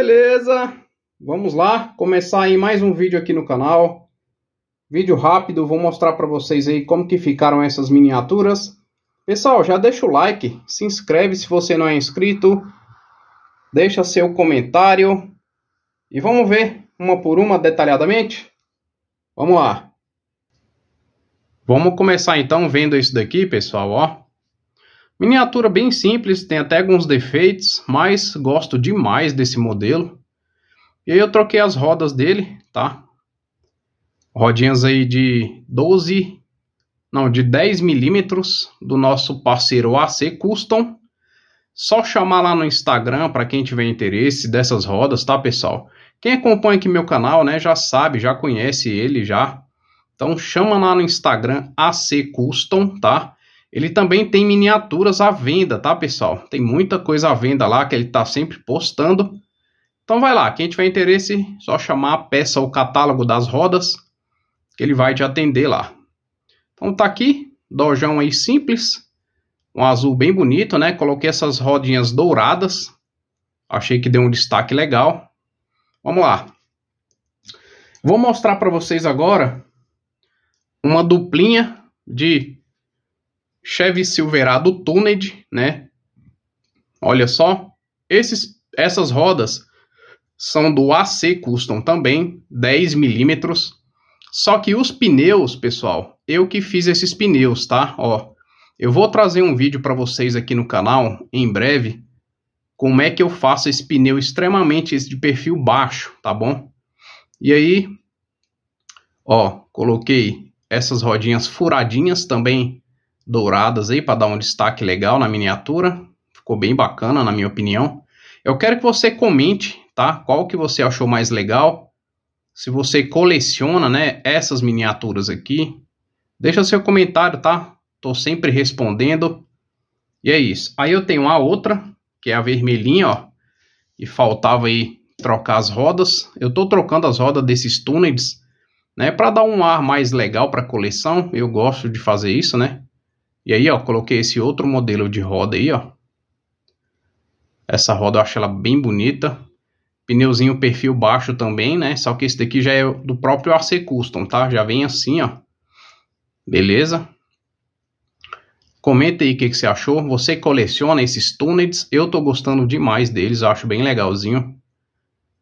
Beleza, vamos lá, começar aí mais um vídeo aqui no canal. Vídeo rápido, vou mostrar para vocês aí como que ficaram essas miniaturas. Pessoal, já deixa o like, se inscreve se você não é inscrito, deixa seu comentário e vamos ver uma por uma detalhadamente? Vamos lá. Vamos começar então vendo isso daqui, pessoal, ó. Miniatura bem simples, tem até alguns defeitos, mas gosto demais desse modelo. E aí eu troquei as rodas dele, tá? Rodinhas aí de 12, não, de 10 milímetros do nosso parceiro AC Custom. Só chamar lá no Instagram para quem tiver interesse dessas rodas, tá, pessoal? Quem acompanha aqui meu canal, né, já sabe, já conhece ele já. Então chama lá no Instagram AC Custom, tá? Ele também tem miniaturas à venda, tá, pessoal? Tem muita coisa à venda lá que ele tá sempre postando. Então vai lá, quem tiver interesse, só chamar a peça ou catálogo das rodas, que ele vai te atender lá. Então tá aqui, dojão aí simples, um azul bem bonito, né? Coloquei essas rodinhas douradas, achei que deu um destaque legal. Vamos lá. Vou mostrar para vocês agora uma duplinha de Chevy Silverado Tuned, né? Olha só, esses, essas rodas são do AC Custom também, 10 milímetros. Só que os pneus, pessoal, eu que fiz esses pneus, tá? Ó, eu vou trazer um vídeo para vocês aqui no canal em breve, como é que eu faço esse pneu extremamente esse de perfil baixo, tá bom? E aí, ó, coloquei essas rodinhas furadinhas também douradas aí para dar um destaque legal na miniatura. Ficou bem bacana, na minha opinião. Eu quero que você comente, tá? Qual que você achou mais legal? Se você coleciona, né, essas miniaturas aqui, deixa seu comentário, tá? Tô sempre respondendo. E é isso. Aí eu tenho a outra, que é a vermelhinha, ó. E faltava aí trocar as rodas. Eu tô trocando as rodas desses túneis, né, para dar um ar mais legal para a coleção. Eu gosto de fazer isso, né? E aí, ó, coloquei esse outro modelo de roda aí, ó. Essa roda eu acho ela bem bonita. Pneuzinho perfil baixo também, né? Só que esse daqui já é do próprio AC Custom, tá? Já vem assim, ó. Beleza? Comenta aí o que, que, você achou. Você coleciona esses túneis? Eu tô gostando demais deles, acho bem legalzinho.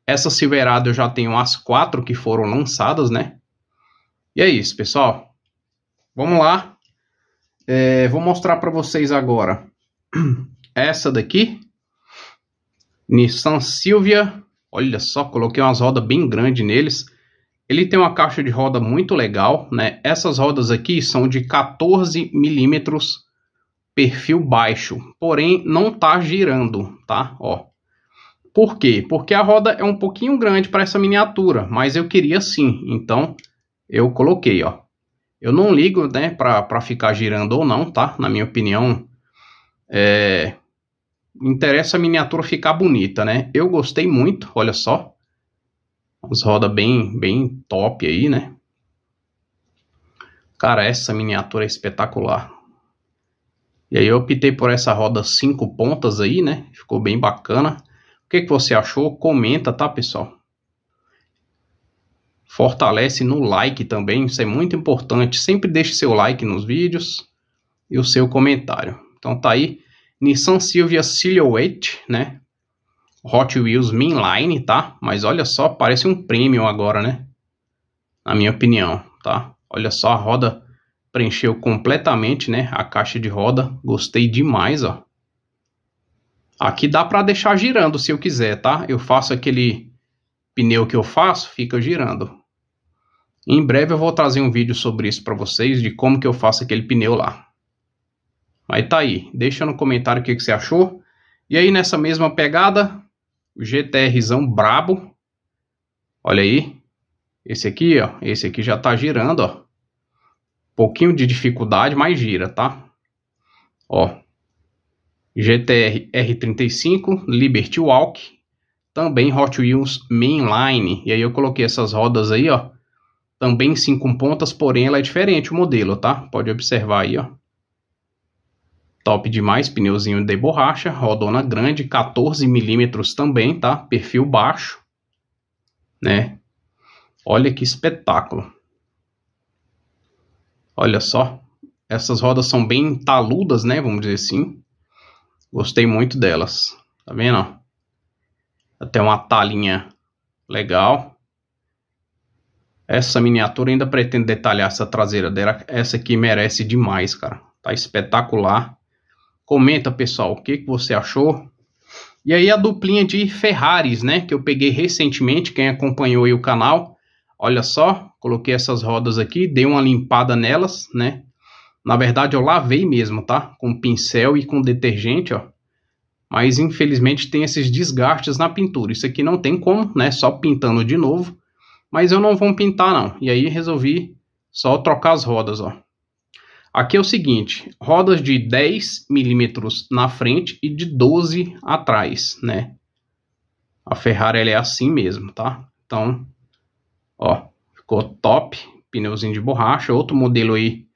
Essa Silverado eu já tenho as quatro que foram lançadas, né? E é isso, pessoal. Vamos lá. É, vou mostrar para vocês agora. Essa daqui. Nissan Silvia. Olha só, coloquei umas rodas bem grandes neles. Ele tem uma caixa de roda muito legal, né? Essas rodas aqui são de 14 milímetros, perfil baixo, porém não tá girando, tá? Ó. Por quê? Porque a roda é um pouquinho grande para essa miniatura, mas eu queria sim, então eu coloquei, ó. Eu não ligo, né, pra, pra ficar girando ou não, tá? Na minha opinião, é... Interessa a miniatura ficar bonita, né? Eu gostei muito, olha só. As rodas bem, bem top aí, né? Cara, essa miniatura é espetacular. E aí eu optei por essa roda cinco pontas aí, né? Ficou bem bacana. O que, que você achou? Comenta, tá, pessoal? Fortalece no like também, isso é muito importante. Sempre deixe seu like nos vídeos e o seu comentário. Então tá aí, Nissan Silvia Silhouette, né? Hot Wheels Mainline, tá? Mas olha só, parece um Premium agora, né? Na minha opinião, tá? Olha só, a roda preencheu completamente, né? A caixa de roda, gostei demais, ó. Aqui dá para deixar girando se eu quiser, tá? Eu faço aquele pneu que eu faço, fica girando. Em breve eu vou trazer um vídeo sobre isso para vocês, de como que eu faço aquele pneu lá. Mas tá aí, deixa no comentário o que, que você achou. E aí nessa mesma pegada, o GTRzão brabo. Olha aí, esse aqui, ó, esse aqui já tá girando, ó. Pouquinho de dificuldade, mas gira, tá? Ó, GTR R35, Liberty Walk, também Hot Wheels Mainline. E aí eu coloquei essas rodas aí, ó, também sim com pontas, porém ela é diferente o modelo, tá? Pode observar aí, ó. Top demais, pneuzinho de borracha, rodona grande, 14 milímetros também, tá? Perfil baixo, né? Olha que espetáculo. Olha só, essas rodas são bem taludas, né? Vamos dizer assim. Gostei muito delas. Tá vendo? Até uma talinha legal. Essa miniatura ainda pretendo detalhar essa traseira dela. Essa aqui merece demais, cara. Tá espetacular. Comenta, pessoal, o que, que você achou? E aí a duplinha de Ferraris, né? Que eu peguei recentemente, quem acompanhou aí o canal. Olha só, coloquei essas rodas aqui, dei uma limpada nelas, né? Na verdade eu lavei mesmo, tá? Com pincel e com detergente, ó. Mas infelizmente tem esses desgastes na pintura. Isso aqui não tem como, né? Só pintando de novo mas eu não vou pintar não. E aí resolvi só trocar as rodas, ó. Aqui é o seguinte, rodas de 10 milímetros na frente e de 12 atrás, né? A Ferrari ela é assim mesmo, tá? Então, ó, ficou top, pneuzinho de borracha, outro modelo aí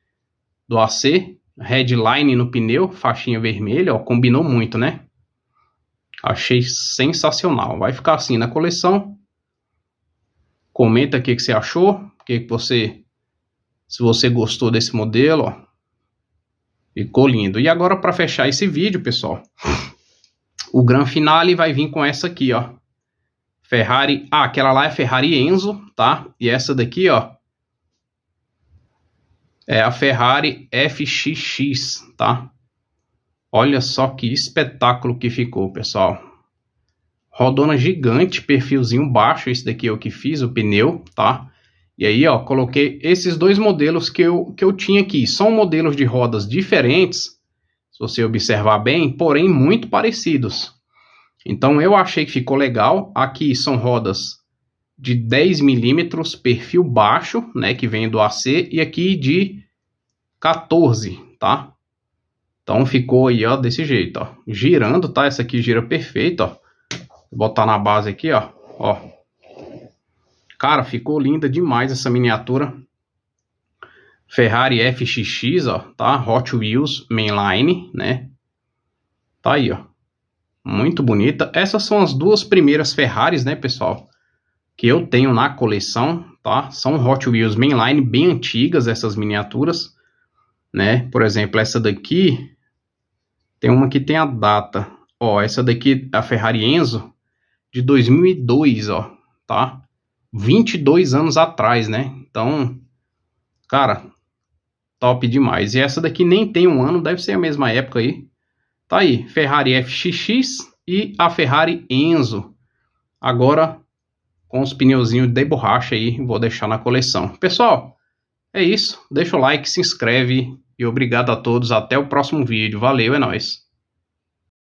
do AC, headline no pneu, faixinha vermelha, ó, combinou muito, né? Achei sensacional. Vai ficar assim na coleção. Comenta o que, que você achou, o que, que você, se você gostou desse modelo, ó. Ficou lindo. E agora para fechar esse vídeo, pessoal, o Gran Finale vai vir com essa aqui, ó. Ferrari, ah, aquela lá é Ferrari Enzo, tá? E essa daqui, ó, é a Ferrari FXX, tá? Olha só que espetáculo que ficou, pessoal. Rodona gigante, perfilzinho baixo, esse daqui é o que fiz, o pneu, tá? E aí, ó, coloquei esses dois modelos que eu, que eu tinha aqui. São modelos de rodas diferentes, se você observar bem, porém muito parecidos. Então, eu achei que ficou legal. Aqui são rodas de 10 milímetros, perfil baixo, né, que vem do AC, e aqui de 14, tá? Então, ficou aí, ó, desse jeito, ó. Girando, tá? Essa aqui gira perfeito, ó Vou botar na base aqui, ó. Ó. Cara, ficou linda demais essa miniatura. Ferrari FXX, ó, tá? Hot Wheels Mainline, né? Tá aí, ó. Muito bonita. Essas são as duas primeiras Ferraris, né, pessoal? Que eu tenho na coleção, tá? São Hot Wheels Mainline, bem antigas essas miniaturas, né? Por exemplo, essa daqui, tem uma que tem a data. Ó, essa daqui, a Ferrari Enzo, de 2002, ó, tá? 22 anos atrás, né? Então, cara, top demais. E essa daqui nem tem um ano, deve ser a mesma época aí. Tá aí, Ferrari FXX e a Ferrari Enzo. Agora com os pneuzinhos de borracha aí, vou deixar na coleção. Pessoal, é isso. Deixa o like, se inscreve e obrigado a todos. Até o próximo vídeo. Valeu, é nóis.